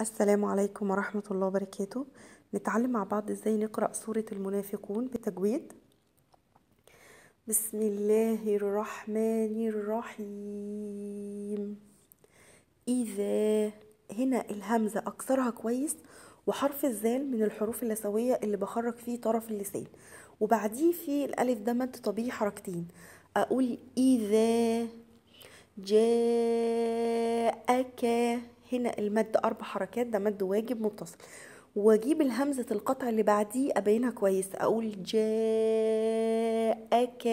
السلام عليكم ورحمة الله وبركاته نتعلم مع بعض ازاي نقرأ سورة المنافقون بتجويد بسم الله الرحمن الرحيم إذا هنا الهمزة أكثرها كويس وحرف الزال من الحروف اللسوية اللي بخرج فيه طرف اللسان وبعديه في الألف ده مد طبيعي حركتين أقول إذا جاءك هنا المد اربع حركات ده مد واجب متصل واجيب الهمزه القطع اللي بعديه ابينها كويس اقول جاءك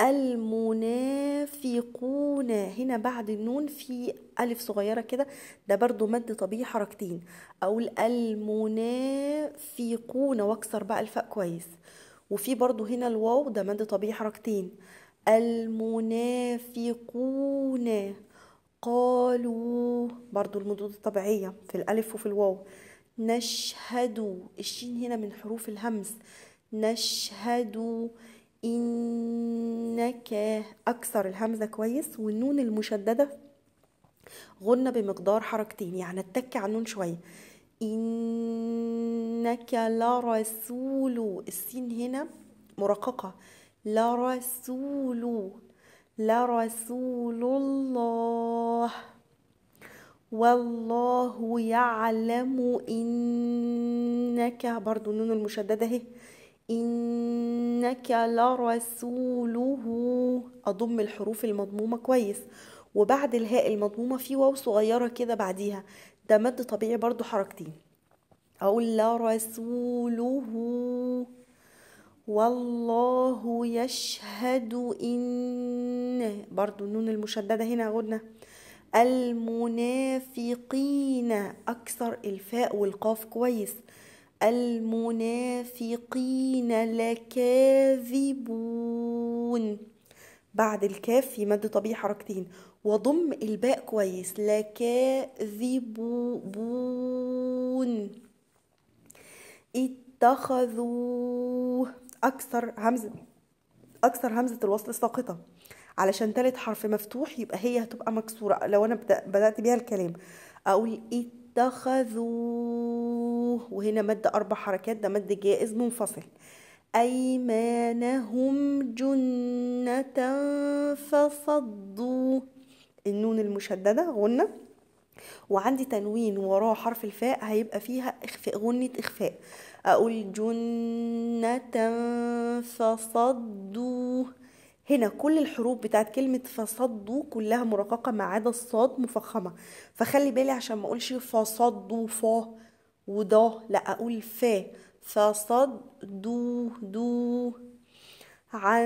المنافقون هنا بعد النون في ألف صغيرة كده ده برضو مد طبيعي حركتين أقول المنافقون وأكسر بقى الفاء كويس وفي برضو هنا الواو ده مد طبيعي حركتين المنافقون قالوا برضو المدود الطبيعية في الألف وفي الواو نشهد الشين هنا من حروف الهمس نشهد إنك أكثر الهمزة كويس والنون المشددة غنى بمقدار حركتين يعني اتك على النون شوية إنك لرسول السين هنا مرققة لرسول لرسول الله والله يعلم إنك برضو النون المشددة اهي إنك لرسوله أضم الحروف المضمومة كويس وبعد الهاء المضمومة في واو صغيرة كده بعديها ده مد طبيعي برضو حركتين أقول لرسوله والله يشهد إن برضو النون المشددة هنا غدنا المنافقين أكثر الفاء والقاف كويس المنافقين لكاذبون بعد الكاف في مد طبيعي حركتين وضم الباء كويس لكاذبون اتخذوه اكثر همزه اكثر همزه الوصل ساقطه علشان تالت حرف مفتوح يبقى هي هتبقى مكسوره لو انا بدات بيها الكلام اقول اتخذوا وهنا مد اربع حركات ده مد جائز منفصل ايمانهم جنه فصدوا النون المشدده غنه وعندي تنوين وراه حرف الفاء هيبقى فيها إخفاء غنة إخفاء أقول جنة فصدوا هنا كل الحروف بتاعت كلمة فصدوا كلها مرققة ما عدا الصاد مفخمة فخلي بالي عشان ما أقولش فصدوا فا وضا لا أقول فا فصدوا دو عن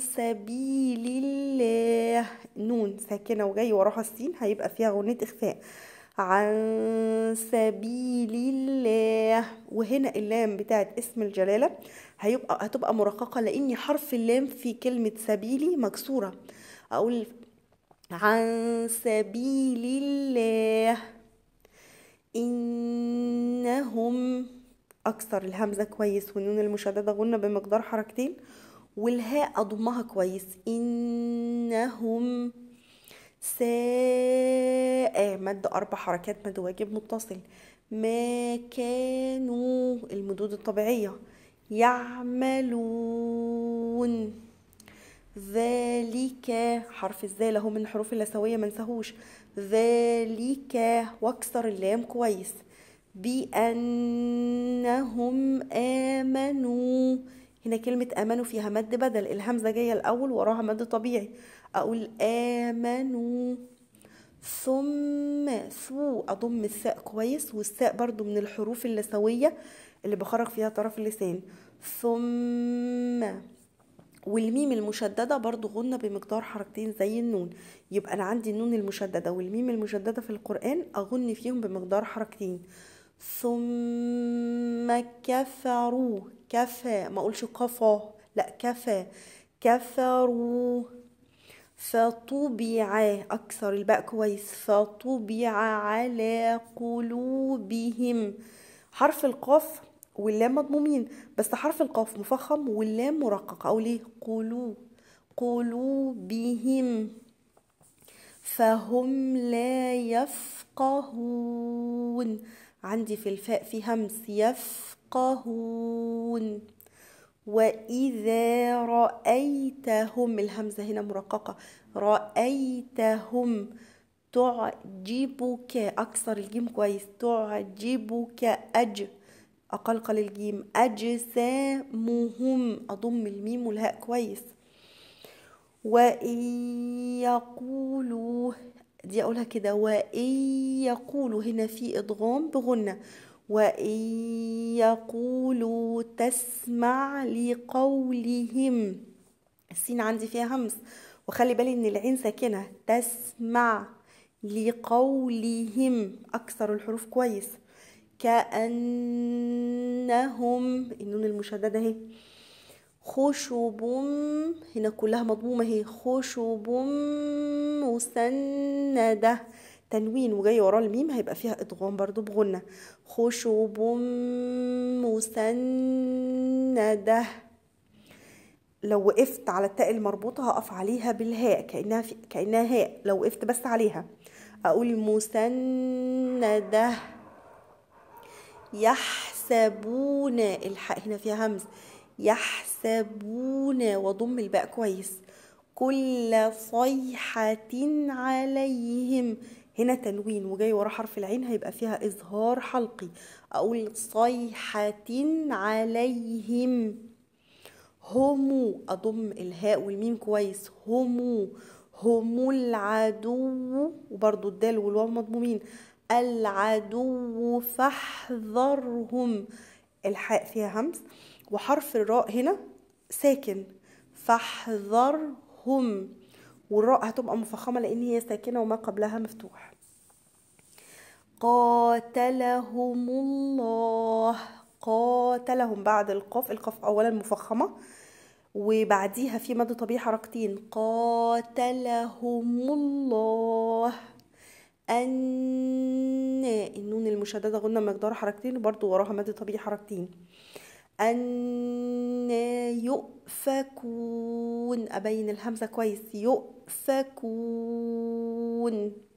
سبيل الله نون ساكنة وجاي وراها السين هيبقى فيها غنية إخفاء عن سبيل الله وهنا اللام بتاعت اسم الجلالة هيبقى هتبقى مرققة لأن حرف اللام في كلمة سبيلي مكسورة أقول عن سبيل الله إنهم أكثر الهمزة كويس والنون المشددة غنة بمقدار حركتين والهاء اضمها كويس انهم ساء مد اربع حركات مد واجب متصل ما كانوا المدود الطبيعيه يعملون ذلك حرف الزال هو من الحروف اللسويه منسهوش ذلك واكسر اللام كويس بانهم امنوا هنا كلمة آمنوا فيها مد بدل الهمزة جاية الأول وراها مد طبيعي أقول آمنوا ثم سو أضم الساء كويس والساء برضو من الحروف اللثوية اللي بخرج فيها طرف اللسان ثم والميم المشددة برضو غنة بمقدار حركتين زي النون يبقى أنا عندي النون المشددة والميم المشددة في القرآن أغن فيهم بمقدار حركتين ثم كفروا كفى ما اقولش كفى لا كفى كفروا فطبع اكثر الباء كويس فطبع على قلوبهم حرف القاف واللام مضمومين بس حرف القاف مفخم واللام مرقق او ليه قلوب قلوبهم فهم لا يفقهون عندي في الفاء في همس يفقهون وإذا رأيتهم الهمزة هنا مرققة رأيتهم تعجبك أكثر الجيم كويس تعجبك أج قليل الجيم أجسامهم أضم الميم والهاء كويس وإن يقولوا دي اقولها كده وان يقولوا هنا في ادغام بغنه وان يقولوا تسمع لقولهم السين عندي فيها همس وخلي بالي ان العين ساكنه تسمع لقولهم اكثر الحروف كويس كانهم النون المشدده اهي خشب هنا كلها مضمومة هي خشب مسندة تنوين وجاي وراه الميم هيبقى فيها ادغام برضو بغنة خشب مسندة لو وقفت على التاء المربوطة هقف عليها بالهاء كأنها في كأنها هاء لو وقفت بس عليها أقول مسندة يحسبون الحق هنا فيها همز يحسبون وضم الباء كويس كل صيحة عليهم هنا تنوين وجاي ورا حرف العين هيبقى فيها إظهار حلقي أقول صيحة عليهم هم أضم الهاء والميم كويس هم هم العدو وبرضو الدال والواو مضمومين العدو فاحذرهم الحاء فيها همس وحرف الراء هنا ساكن فاحذرهم والراء هتبقى مفخمة لأن هي ساكنة وما قبلها مفتوح قاتلهم الله قاتلهم بعد القاف القاف أولا مفخمة وبعديها في مد طبيعي حركتين قاتلهم الله أن النون المشددة قلنا مقدار حركتين وبرضو وراها مد طبيعي حركتين أن يؤفكون أبين الهمزة كويس يؤفكون